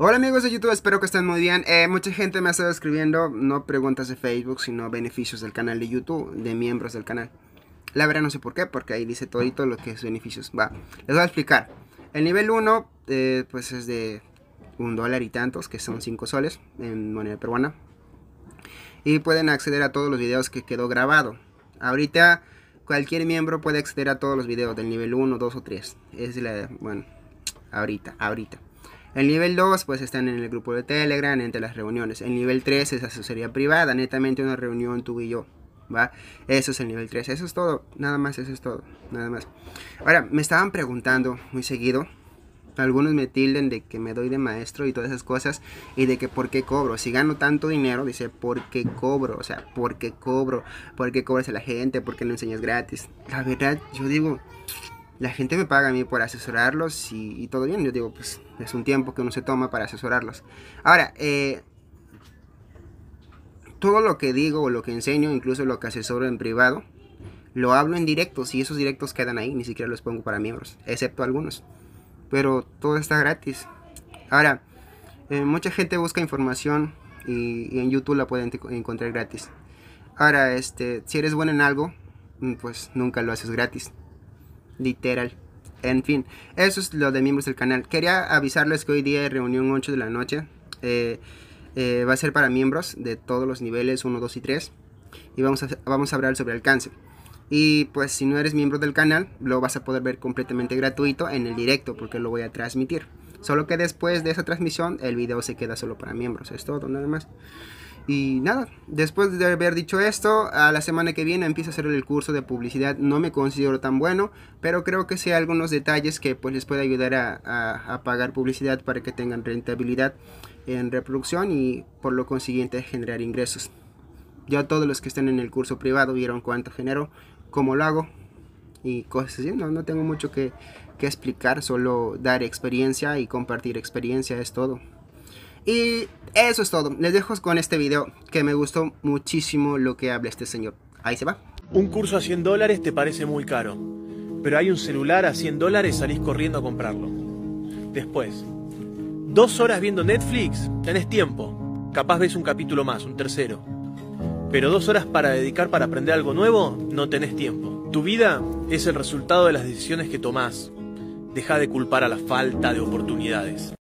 Hola amigos de YouTube, espero que estén muy bien. Eh, mucha gente me ha estado escribiendo, no preguntas de Facebook, sino beneficios del canal de YouTube, de miembros del canal. La verdad no sé por qué, porque ahí dice todito lo que es beneficios. Va, les voy a explicar. El nivel 1, eh, pues es de un dólar y tantos, que son 5 soles en moneda peruana. Y pueden acceder a todos los videos que quedó grabado. Ahorita cualquier miembro puede acceder a todos los videos del nivel 1, 2 o 3. Es la, bueno, ahorita, ahorita. El nivel 2, pues están en el grupo de Telegram, entre las reuniones. El nivel 3 es asesoría privada, netamente una reunión tú y yo. ¿Va? Eso es el nivel 3. Eso es todo. Nada más, eso es todo. Nada más. Ahora, me estaban preguntando muy seguido. Algunos me tilden de que me doy de maestro y todas esas cosas. Y de que por qué cobro. Si gano tanto dinero, dice, ¿por qué cobro? O sea, ¿por qué cobro? ¿Por qué cobras a la gente? ¿Por qué no enseñas gratis? La verdad, yo digo, la gente me paga a mí por asesorarlos y, todo bien. Yo digo, pues es un tiempo que uno se toma para asesorarlos. Ahora, eh, todo lo que digo o lo que enseño, incluso lo que asesoro en privado, lo hablo en directos y esos directos quedan ahí, ni siquiera los pongo para miembros, excepto algunos. Pero todo está gratis. Ahora, eh, mucha gente busca información y, en YouTube la pueden encontrar gratis. Ahora, este, si eres bueno en algo, mm, pues nunca lo haces gratis. Literal. En fin, eso es lo de miembros del canal. Quería avisarles que hoy día reunión 8 de la noche. Eh, eh, va a ser para miembros de todos los niveles 1, 2 y 3. Y vamos a, vamos a hablar sobre alcance. Y pues si no eres miembro del canal, lo vas a poder ver completamente gratuito en el directo porque lo voy a transmitir. Solo que después de esa transmisión el video se queda solo para miembros. Es todo, nada más. Y nada, después de haber dicho esto, a la semana que viene empiezo a hacer el curso de publicidad. No me considero tan bueno, pero creo que sé algunos detalles que pues les puede ayudar a, pagar publicidad para que tengan rentabilidad en reproducción y por lo consiguiente generar ingresos. Ya todos los que están en el curso privado vieron cuánto genero, cómo lo hago y cosas así. No, no tengo mucho que explicar, solo dar experiencia y compartir experiencia es todo. Y eso es todo. Les dejo con este video que me gustó muchísimo lo que habla este señor. Ahí se va. Un curso a 100 dólares te parece muy caro, pero hay un celular a 100 dólares, salís corriendo a comprarlo. Después, dos horas viendo Netflix, tenés tiempo. Capaz ves un capítulo más, un tercero. Pero dos horas para dedicar para aprender algo nuevo, no tenés tiempo. Tu vida es el resultado de las decisiones que tomás. Deja de culpar a la falta de oportunidades.